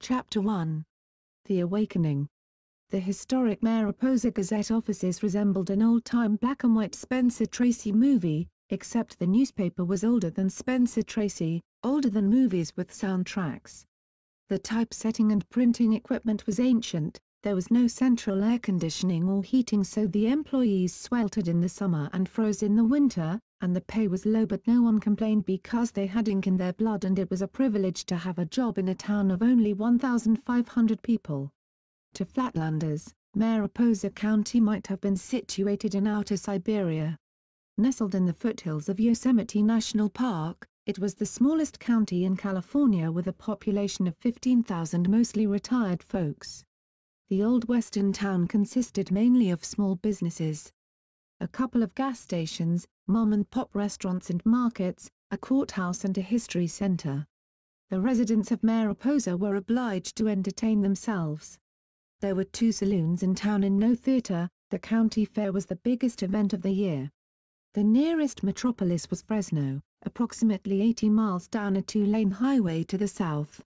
Chapter 1 The Awakening The historic Mariposa Gazette offices resembled an old-time black-and-white Spencer Tracy movie, except the newspaper was older than Spencer Tracy, older than movies with soundtracks. The typesetting and printing equipment was ancient, there was no central air conditioning or heating so the employees sweltered in the summer and froze in the winter, and the pay was low but no one complained because they had ink in their blood and it was a privilege to have a job in a town of only 1,500 people. To flatlanders, Mariposa County might have been situated in outer Siberia. Nestled in the foothills of Yosemite National Park, it was the smallest county in California with a population of 15,000 mostly retired folks. The old western town consisted mainly of small businesses. A couple of gas stations, mom-and-pop restaurants and markets, a courthouse and a history center the residents of mariposa were obliged to entertain themselves there were two saloons in town and no theater the county fair was the biggest event of the year the nearest metropolis was fresno, approximately eighty miles down a two-lane highway to the south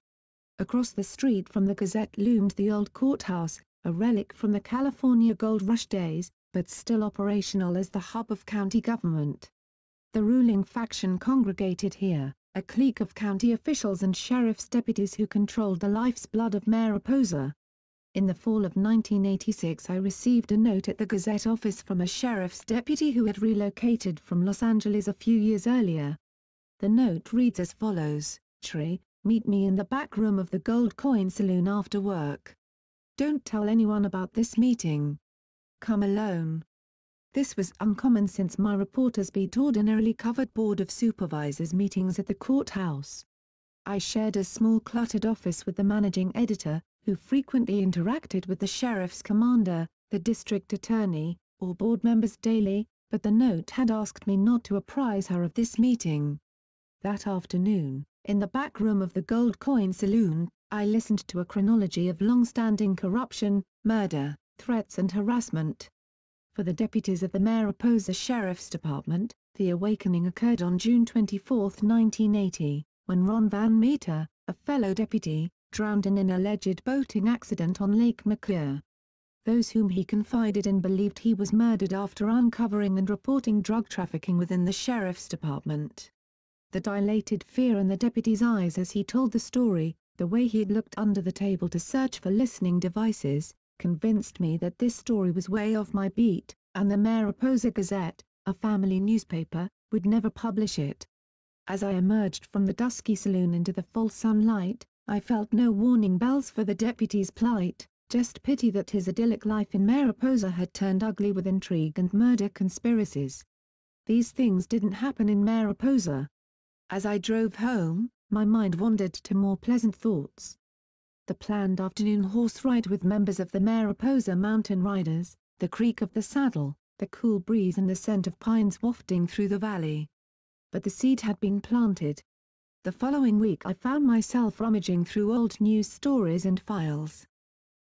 across the street from the gazette loomed the old courthouse, a relic from the california gold rush days, but still operational as the hub of county government. The ruling faction congregated here, a clique of county officials and sheriff's deputies who controlled the life's blood of Mayor In the fall of 1986 I received a note at the Gazette office from a sheriff's deputy who had relocated from Los Angeles a few years earlier. The note reads as follows, Tree, meet me in the back room of the Gold Coin Saloon after work. Don't tell anyone about this meeting, come alone. This was uncommon since my reporter's beat ordinarily covered Board of Supervisors meetings at the courthouse. I shared a small cluttered office with the managing editor, who frequently interacted with the sheriff's commander, the district attorney, or board members daily, but the note had asked me not to apprise her of this meeting. That afternoon, in the back room of the Gold Coin Saloon, I listened to a chronology of long-standing corruption, murder, threats and harassment for the deputies of the mayor oppose the sheriff's department the awakening occurred on june nineteen eighty, when ron van meter, a fellow deputy, drowned in an alleged boating accident on lake McClure. those whom he confided in believed he was murdered after uncovering and reporting drug trafficking within the sheriff's department the dilated fear in the deputy's eyes as he told the story, the way he would looked under the table to search for listening devices, convinced me that this story was way off my beat, and the Mariposa Gazette, a family newspaper, would never publish it. As I emerged from the dusky saloon into the full sunlight, I felt no warning bells for the deputy's plight, just pity that his idyllic life in Mariposa had turned ugly with intrigue and murder conspiracies. These things didn't happen in Mariposa. As I drove home, my mind wandered to more pleasant thoughts the planned afternoon horse ride with members of the mariposa mountain riders, the creak of the saddle, the cool breeze and the scent of pines wafting through the valley. But the seed had been planted. The following week I found myself rummaging through old news stories and files.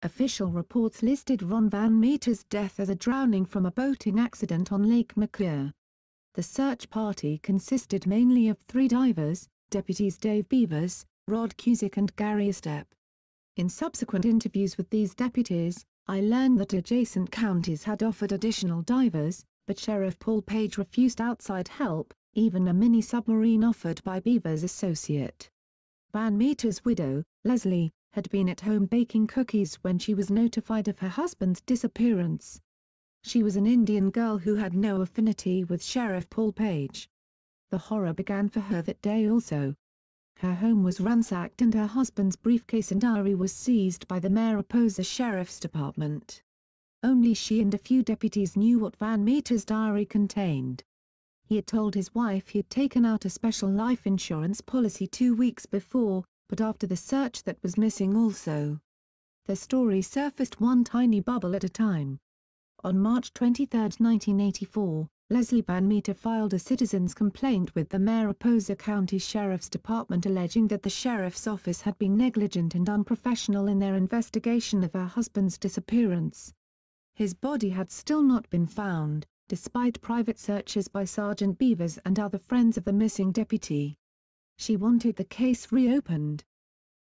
Official reports listed Ron Van Meter's death as a drowning from a boating accident on Lake McClure. The search party consisted mainly of three divers, deputies Dave Beavers, Rod Cusick and Gary Estep in subsequent interviews with these deputies, i learned that adjacent counties had offered additional divers, but sheriff paul page refused outside help, even a mini-submarine offered by beaver's associate van meter's widow, leslie, had been at home baking cookies when she was notified of her husband's disappearance. She was an Indian girl who had no affinity with Sheriff Paul Page. The horror began for her that day also, her home was ransacked and her husband's briefcase and diary was seized by the mariposa sheriff's department only she and a few deputies knew what van Meter's diary contained he had told his wife he had taken out a special life insurance policy two weeks before, but after the search that was missing also. The story surfaced one tiny bubble at a time. On March 23, 1984, leslie van meter filed a citizen's complaint with the mariposa county sheriff's department alleging that the sheriff's office had been negligent and unprofessional in their investigation of her husband's disappearance his body had still not been found, despite private searches by Sergeant Beavers and other friends of the missing deputy. She wanted the case reopened.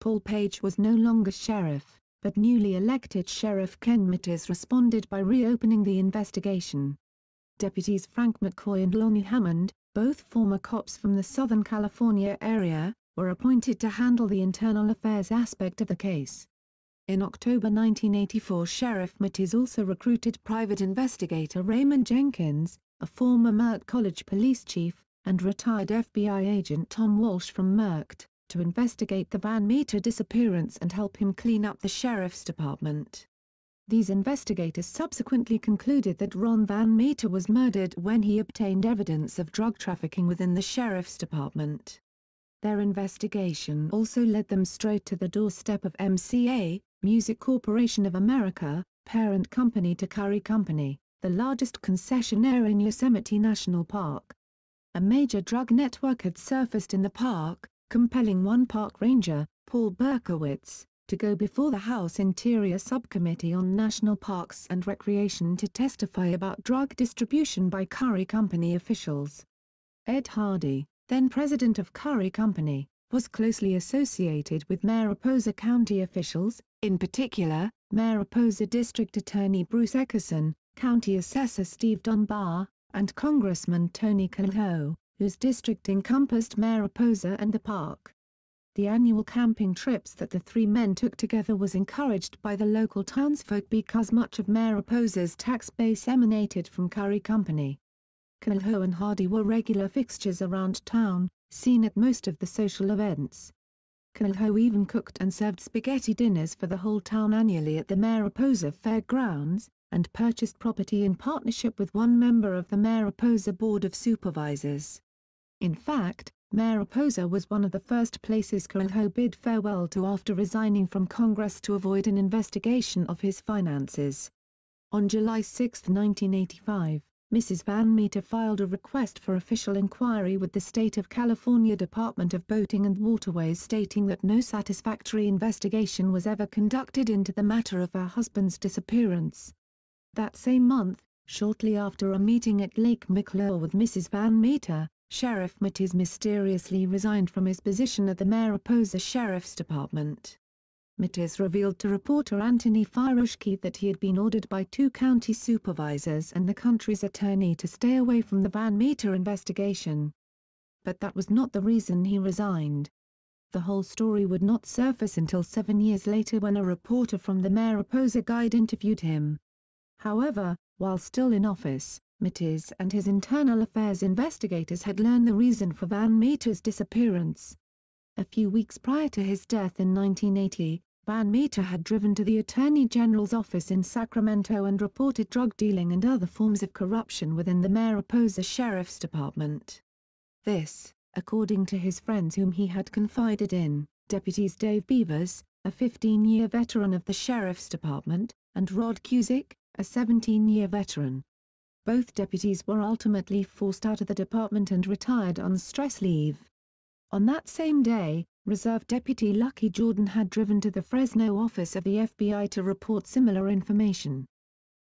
Paul Page was no longer sheriff, but newly elected Sheriff Ken Mitters responded by reopening the investigation deputies frank mccoy and lonnie hammond, both former cops from the southern california area, were appointed to handle the internal affairs aspect of the case in october 1984, sheriff mattis also recruited private investigator raymond jenkins, a former Merck college police chief, and retired fbi agent tom walsh from Merck, to investigate the van meter disappearance and help him clean up the sheriff's department, these investigators subsequently concluded that ron van meter was murdered when he obtained evidence of drug trafficking within the sheriff's department their investigation also led them straight to the doorstep of mca, music corporation of america, parent company to curry company, the largest concessionaire in yosemite national park a major drug network had surfaced in the park, compelling one park ranger, paul berkowitz, to go before the House Interior Subcommittee on National Parks and Recreation to testify about drug distribution by Curry Company officials. Ed Hardy, then president of Curry Company, was closely associated with Mariposa County officials, in particular, Mariposa District Attorney Bruce Eckerson, County Assessor Steve Dunbar, and Congressman Tony Calhoun whose district encompassed Mariposa and the park the annual camping trips that the three men took together was encouraged by the local townsfolk because much of mariposa's tax base emanated from curry company. Calho and Hardy were regular fixtures around town, seen at most of the social events. Calho even cooked and served spaghetti dinners for the whole town annually at the Mariposa Fairgrounds, and purchased property in partnership with one member of the Mariposa Board of Supervisors. In fact, mariposa was one of the first places coelho bid farewell to after resigning from congress to avoid an investigation of his finances on july 6, 1985, five, mrs. van meter filed a request for official inquiry with the state of california department of boating and waterways stating that no satisfactory investigation was ever conducted into the matter of her husband's disappearance that same month, shortly after a meeting at lake mcclure with mrs. van meter, Sheriff Mattis mysteriously resigned from his position at the Mariposa Sheriff's Department. Mattis revealed to reporter Anthony Firoshki that he had been ordered by two county supervisors and the country's attorney to stay away from the Van Meter investigation. But that was not the reason he resigned. The whole story would not surface until seven years later when a reporter from the Mariposa Guide interviewed him. However, while still in office, Mattis and his internal affairs investigators had learned the reason for Van Meter's disappearance. A few weeks prior to his death in 1980, Van Meter had driven to the Attorney General's office in Sacramento and reported drug dealing and other forms of corruption within the Mariposa Sheriff's Department. This, according to his friends whom he had confided in, deputies Dave Beavers, a 15-year veteran of the Sheriff's Department, and Rod Cusick, a 17-year veteran, both deputies were ultimately forced out of the department and retired on stress leave. On that same day, Reserve Deputy Lucky Jordan had driven to the Fresno office of the FBI to report similar information.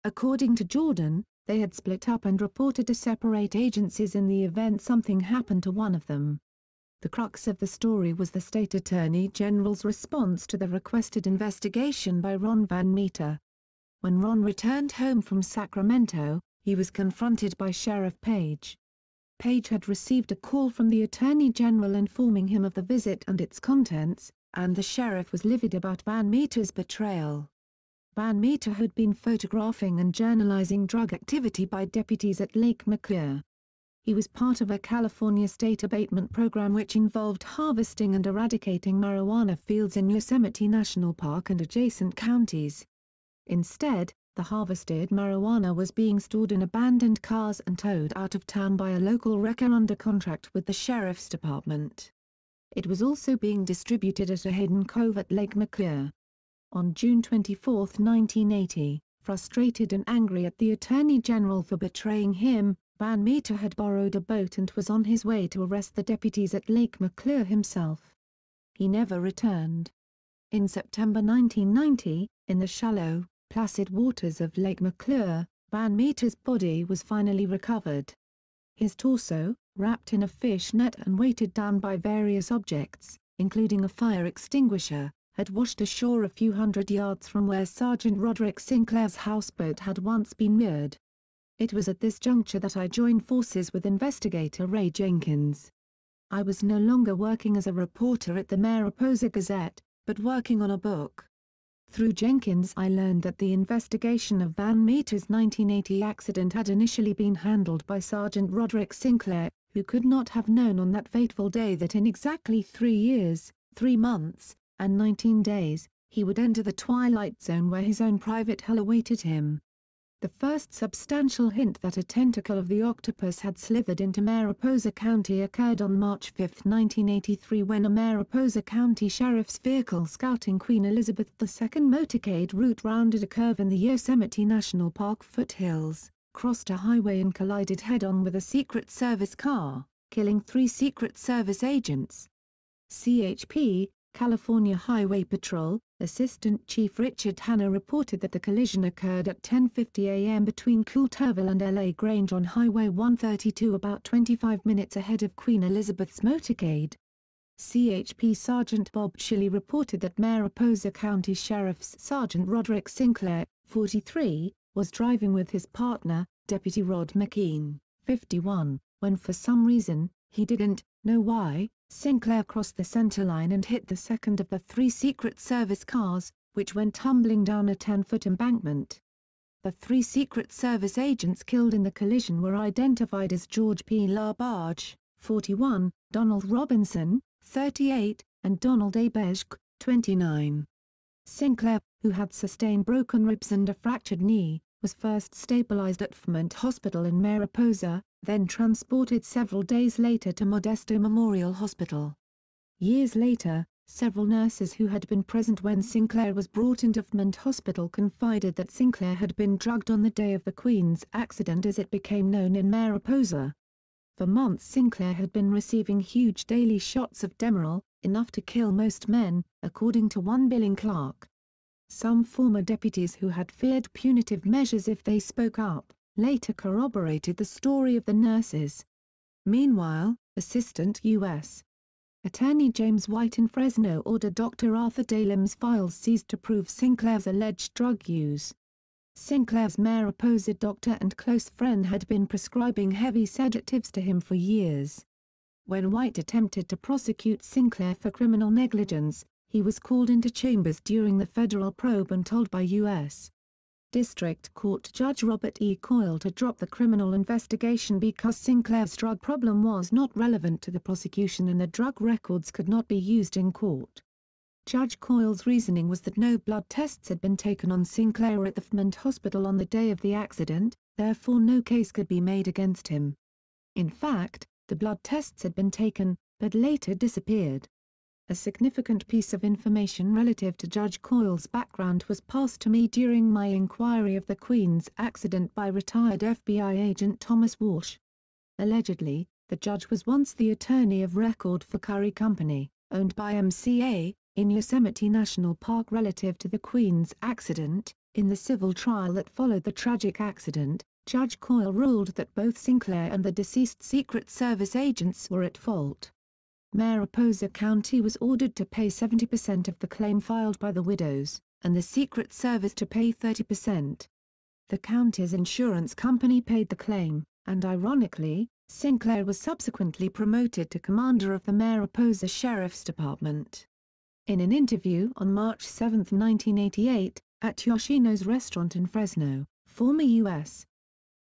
According to Jordan, they had split up and reported to separate agencies in the event something happened to one of them. The crux of the story was the state attorney general's response to the requested investigation by Ron Van Meter. When Ron returned home from Sacramento, he was confronted by sheriff page page had received a call from the attorney general informing him of the visit and its contents, and the sheriff was livid about van meter's betrayal van meter had been photographing and journalizing drug activity by deputies at lake McClure. he was part of a california state abatement program which involved harvesting and eradicating marijuana fields in yosemite national park and adjacent counties instead, the harvested marijuana was being stored in abandoned cars and towed out of town by a local wrecker under contract with the sheriff's department. It was also being distributed at a hidden cove at Lake McClure. On June 24, 1980, frustrated and angry at the Attorney General for betraying him, Van Meter had borrowed a boat and was on his way to arrest the deputies at Lake McClure himself. He never returned. In September 1990, in the shallow, placid waters of Lake McClure, Van Meter's body was finally recovered. His torso, wrapped in a fish net and weighted down by various objects, including a fire extinguisher, had washed ashore a few hundred yards from where Sergeant Roderick Sinclair's houseboat had once been moored. It was at this juncture that I joined forces with investigator Ray Jenkins. I was no longer working as a reporter at the Mariposa Gazette, but working on a book, through Jenkins I learned that the investigation of Van Meter's 1980 accident had initially been handled by Sergeant Roderick Sinclair, who could not have known on that fateful day that in exactly three years, three months, and nineteen days, he would enter the twilight zone where his own private hell awaited him, the first substantial hint that a tentacle of the octopus had slithered into mariposa county occurred on march nineteen eighty-three, when a mariposa county sheriff's vehicle scouting queen elizabeth ii motorcade route rounded a curve in the yosemite national park foothills, crossed a highway and collided head-on with a secret service car, killing three secret service agents chp, california highway patrol, assistant chief richard hanna reported that the collision occurred at ten fifty a m. between coulterville and la grange on highway one thirty two about twenty five minutes ahead of queen elizabeth's motorcade chp sergeant bob shilley reported that mariposa county sheriff's sergeant roderick sinclair, forty three, was driving with his partner, deputy rod mckean, fifty one, when for some reason, he didn't know why, sinclair crossed the center line and hit the second of the three secret service cars, which went tumbling down a ten-foot embankment the three secret service agents killed in the collision were identified as george p. labarge, forty one, donald robinson, thirty eight, and donald a. bezge, twenty nine. sinclair, who had sustained broken ribs and a fractured knee, was first stabilized at fremont hospital in mariposa, then transported several days later to modesto memorial hospital years later, several nurses who had been present when sinclair was brought into fremont hospital confided that sinclair had been drugged on the day of the queen's accident as it became known in mariposa for months sinclair had been receiving huge daily shots of demerol, enough to kill most men, according to one billing clerk some former deputies who had feared punitive measures if they spoke up, later corroborated the story of the nurses meanwhile, assistant u s. attorney james white in fresno ordered dr. arthur dalim's files seized to prove sinclair's alleged drug use sinclair's mare opposite doctor and close friend had been prescribing heavy sedatives to him for years when white attempted to prosecute sinclair for criminal negligence, he was called into chambers during the federal probe and told by u s district court judge robert e. coyle to drop the criminal investigation because sinclair's drug problem was not relevant to the prosecution and the drug records could not be used in court judge coyle's reasoning was that no blood tests had been taken on sinclair at the fremont hospital on the day of the accident, therefore no case could be made against him in fact, the blood tests had been taken, but later disappeared, a significant piece of information relative to Judge Coyle's background was passed to me during my inquiry of the Queen's accident by retired FBI agent Thomas Walsh. Allegedly, the judge was once the attorney of record for Curry Company, owned by MCA, in Yosemite National Park relative to the Queen's accident. In the civil trial that followed the tragic accident, Judge Coyle ruled that both Sinclair and the deceased Secret Service agents were at fault mariposa county was ordered to pay seventy percent of the claim filed by the widows, and the secret service to pay thirty. percent. the county's insurance company paid the claim, and ironically, sinclair was subsequently promoted to commander of the mariposa sheriff's department in an interview on march nineteen eighty-eight, at yoshino's restaurant in fresno, former u s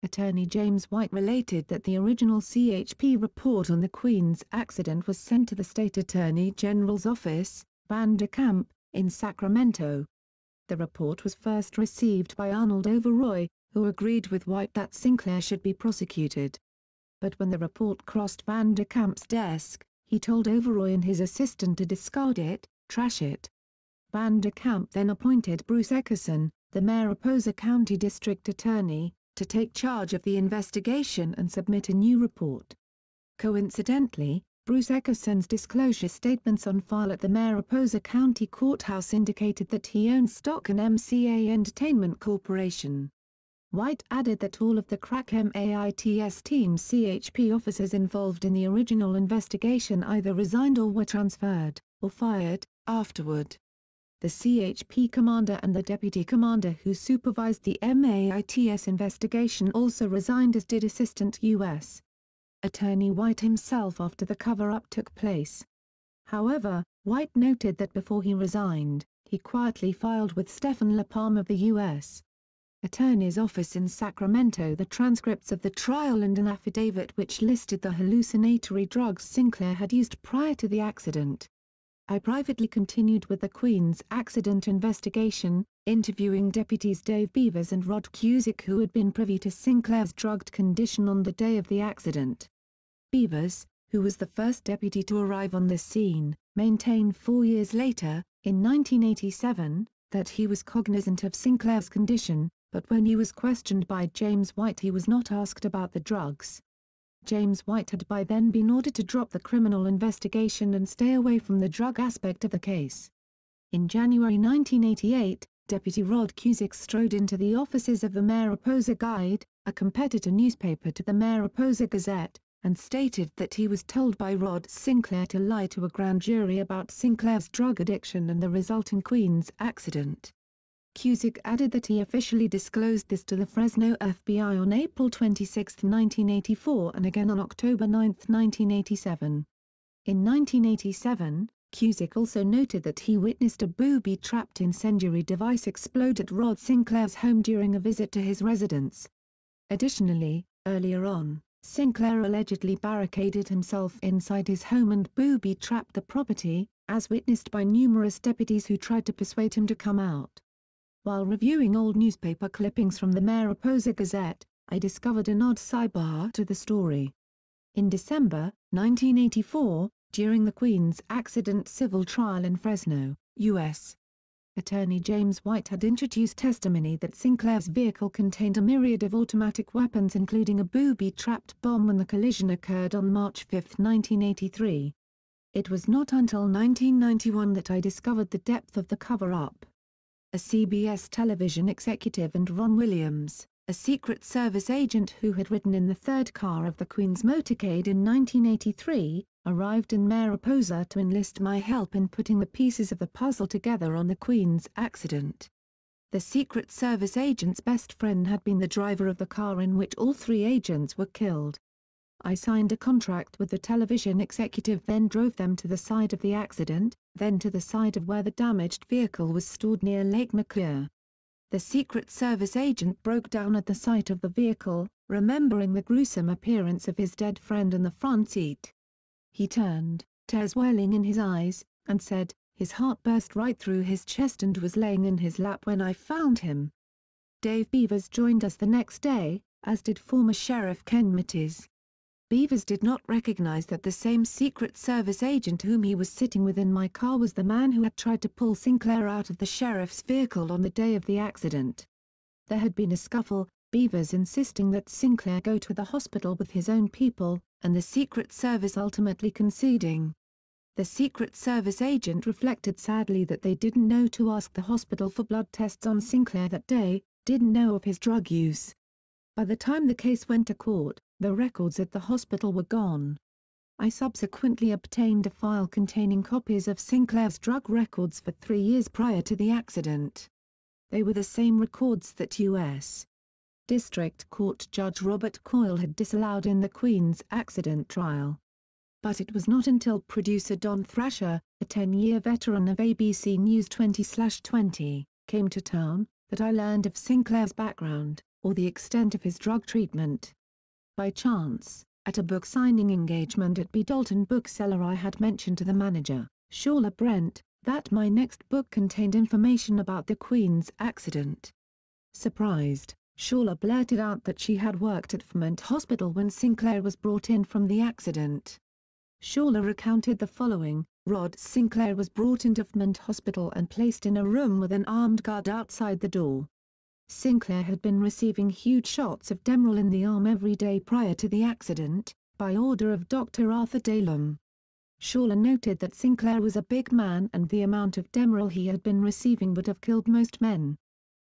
attorney james white related that the original chp report on the queen's accident was sent to the state attorney general's office, Kamp, in sacramento the report was first received by arnold overroy, who agreed with white that sinclair should be prosecuted but when the report crossed Kamp's desk, he told overroy and his assistant to discard it, trash it Kamp then appointed bruce eckerson, the mariposa county district attorney, to take charge of the investigation and submit a new report. Coincidentally, Bruce Eckerson's disclosure statements on file at the Mariposa County Courthouse indicated that he owns stock in MCA Entertainment Corporation. White added that all of the crack MAITS team CHP officers involved in the original investigation either resigned or were transferred, or fired, afterward the chp commander and the deputy commander who supervised the maits investigation also resigned as did assistant u s attorney white himself after the cover-up took place however, white noted that before he resigned, he quietly filed with Stephen lapalme of the u s. attorney's office in sacramento the transcripts of the trial and an affidavit which listed the hallucinatory drugs sinclair had used prior to the accident i privately continued with the queen's accident investigation, interviewing deputies dave beavers and rod cusick who had been privy to sinclair's drugged condition on the day of the accident beavers, who was the first deputy to arrive on the scene, maintained four years later, in 1987, that he was cognizant of sinclair's condition, but when he was questioned by james white he was not asked about the drugs, James White had by then been ordered to drop the criminal investigation and stay away from the drug aspect of the case. In January 1988, Deputy Rod Cusick strode into the offices of the Mariposa Guide, a competitor newspaper to the Mariposa Gazette, and stated that he was told by Rod Sinclair to lie to a grand jury about Sinclair's drug addiction and the resulting Queens accident. Cusick added that he officially disclosed this to the Fresno FBI on April 26, 1984 and again on October 9, 1987. In 1987, Cusick also noted that he witnessed a booby-trapped incendiary device explode at Rod Sinclair's home during a visit to his residence. Additionally, earlier on, Sinclair allegedly barricaded himself inside his home and booby-trapped the property, as witnessed by numerous deputies who tried to persuade him to come out while reviewing old newspaper clippings from the mariposa gazette, i discovered an odd sidebar to the story in december 1984, during the queen's accident civil trial in fresno, u s attorney james white had introduced testimony that sinclair's vehicle contained a myriad of automatic weapons including a booby-trapped bomb when the collision occurred on march 5, 1983, it was not until 1991 that i discovered the depth of the cover-up, a cbs television executive and ron williams, a secret service agent who had ridden in the third car of the queen's motorcade in 1983, arrived in mariposa to enlist my help in putting the pieces of the puzzle together on the queen's accident the secret service agent's best friend had been the driver of the car in which all three agents were killed. I signed a contract with the television executive then drove them to the side of the accident, then to the side of where the damaged vehicle was stored near Lake McClure. The Secret Service agent broke down at the sight of the vehicle, remembering the gruesome appearance of his dead friend in the front seat. He turned, tears welling in his eyes, and said, his heart burst right through his chest and was laying in his lap when I found him. Dave Beavers joined us the next day, as did former Sheriff Ken Mattis, Beavers did not recognize that the same secret service agent whom he was sitting with in my car was the man who had tried to pull sinclair out of the sheriff's vehicle on the day of the accident there had been a scuffle, Beavers insisting that sinclair go to the hospital with his own people, and the secret service ultimately conceding the secret service agent reflected sadly that they didn't know to ask the hospital for blood tests on sinclair that day, didn't know of his drug use by the time the case went to court, the records at the hospital were gone. I subsequently obtained a file containing copies of Sinclair's drug records for three years prior to the accident. They were the same records that U.S. District Court Judge Robert Coyle had disallowed in the Queens accident trial. But it was not until producer Don Thrasher, a 10-year veteran of ABC News 20/20, came to town, that I learned of Sinclair's background, or the extent of his drug treatment by chance, at a book signing engagement at b. dalton bookseller i had mentioned to the manager, schuyler brent, that my next book contained information about the queen's accident surprised, schuyler blurted out that she had worked at fremont hospital when sinclair was brought in from the accident schuyler recounted the following rod sinclair was brought into fremont hospital and placed in a room with an armed guard outside the door, sinclair had been receiving huge shots of demerol in the arm every day prior to the accident, by order of dr. arthur Dalum. shaler noted that sinclair was a big man and the amount of demerol he had been receiving would have killed most men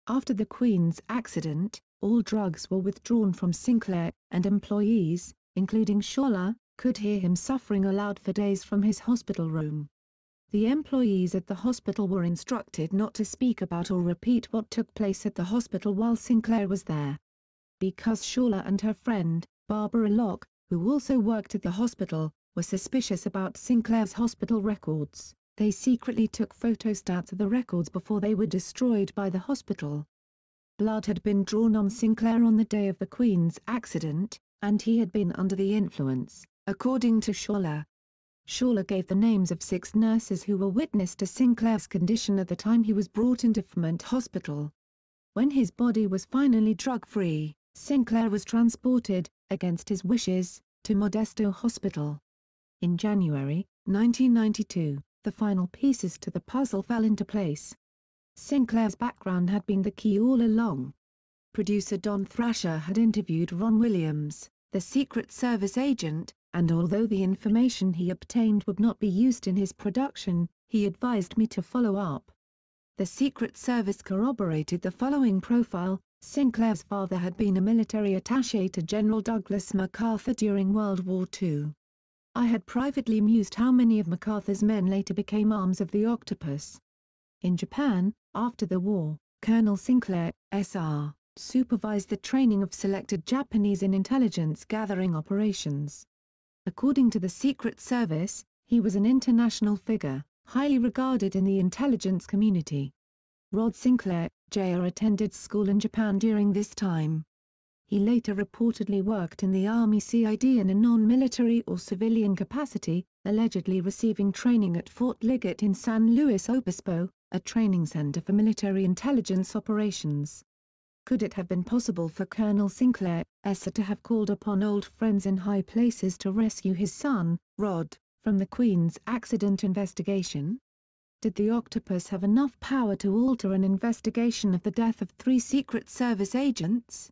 after the queen's accident, all drugs were withdrawn from sinclair, and employees, including shaler, could hear him suffering aloud for days from his hospital room, the employees at the hospital were instructed not to speak about or repeat what took place at the hospital while sinclair was there because schaller and her friend, barbara locke, who also worked at the hospital, were suspicious about sinclair's hospital records, they secretly took photostats of the records before they were destroyed by the hospital. Blood had been drawn on Sinclair on the day of the Queen's accident, and he had been under the influence, according to Schaller, Schorler gave the names of six nurses who were witness to Sinclair's condition at the time he was brought into Fremont Hospital. When his body was finally drug-free, Sinclair was transported, against his wishes, to Modesto Hospital. In January, 1992, the final pieces to the puzzle fell into place. Sinclair's background had been the key all along. Producer Don Thrasher had interviewed Ron Williams, the Secret Service agent, and although the information he obtained would not be used in his production, he advised me to follow up. The Secret Service corroborated the following profile, Sinclair's father had been a military attaché to General Douglas MacArthur during World War II. I had privately mused how many of MacArthur's men later became arms of the octopus. In Japan, after the war, Colonel Sinclair, S.R., supervised the training of selected Japanese in intelligence gathering operations according to the secret service, he was an international figure, highly regarded in the intelligence community. Rod Sinclair, Jr. attended school in Japan during this time. He later reportedly worked in the Army CID in a non-military or civilian capacity, allegedly receiving training at Fort Liggett in San Luis Obispo, a training center for military intelligence operations could it have been possible for Colonel Sinclair, Esser to have called upon old friends in high places to rescue his son, Rod, from the Queen's accident investigation? Did the octopus have enough power to alter an investigation of the death of three Secret Service agents?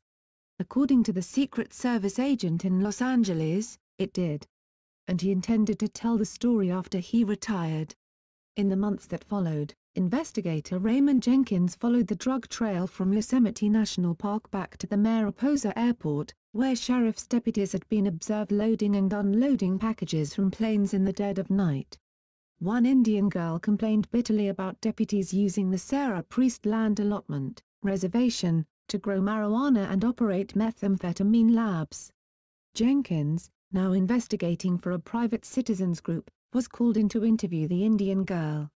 According to the Secret Service agent in Los Angeles, it did. And he intended to tell the story after he retired. In the months that followed, investigator raymond jenkins followed the drug trail from yosemite national park back to the mariposa airport, where sheriff's deputies had been observed loading and unloading packages from planes in the dead of night one indian girl complained bitterly about deputies using the sarah priest land allotment reservation to grow marijuana and operate methamphetamine labs jenkins, now investigating for a private citizens group, was called in to interview the indian girl,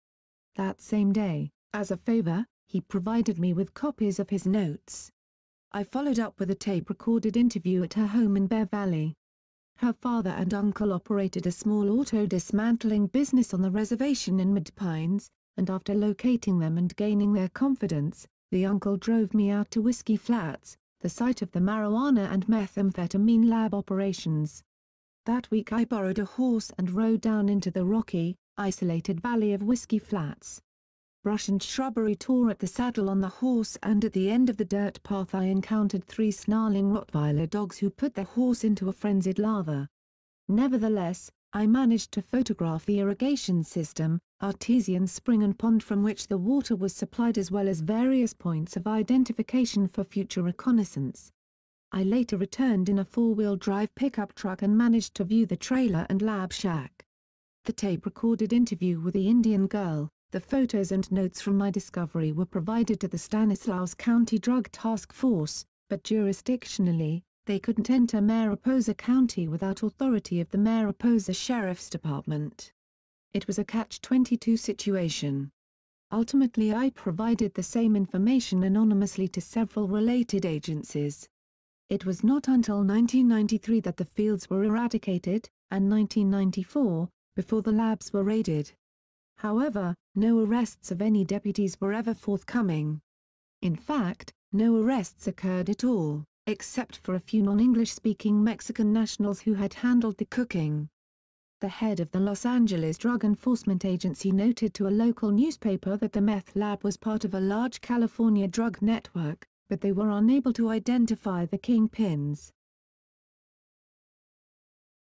that same day, as a favor, he provided me with copies of his notes. I followed up with a tape-recorded interview at her home in Bear Valley. Her father and uncle operated a small auto dismantling business on the reservation in Mid Pines, and after locating them and gaining their confidence, the uncle drove me out to Whiskey Flats, the site of the marijuana and methamphetamine lab operations. That week I borrowed a horse and rode down into the Rocky, isolated valley of Whiskey Flats. Brush and shrubbery tore at the saddle on the horse and at the end of the dirt path I encountered three snarling Rottweiler dogs who put the horse into a frenzied lather. Nevertheless, I managed to photograph the irrigation system, artesian spring and pond from which the water was supplied as well as various points of identification for future reconnaissance. I later returned in a four-wheel drive pickup truck and managed to view the trailer and lab shack the tape-recorded interview with the indian girl, the photos and notes from my discovery were provided to the stanislaus county drug task force, but jurisdictionally, they couldn't enter mariposa county without authority of the mariposa sheriff's department it was a catch twenty two situation. Ultimately I provided the same information anonymously to several related agencies. It was not until 1993 that the fields were eradicated, and 1994, before the labs were raided. However, no arrests of any deputies were ever forthcoming. In fact, no arrests occurred at all, except for a few non-English-speaking Mexican nationals who had handled the cooking. The head of the Los Angeles Drug Enforcement Agency noted to a local newspaper that the meth lab was part of a large California drug network, but they were unable to identify the kingpins.